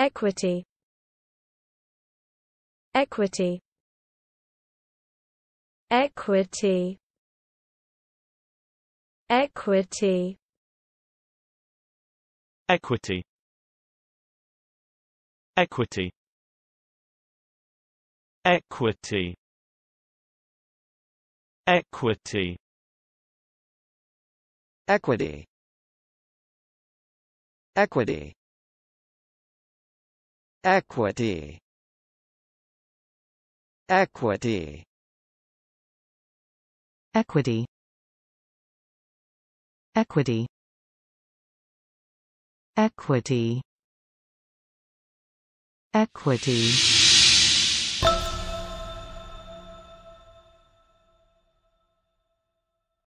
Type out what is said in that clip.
Equity Equity Equity Equity Equity Equity Equity Equity Equity Equity equity equity equity equity equity equity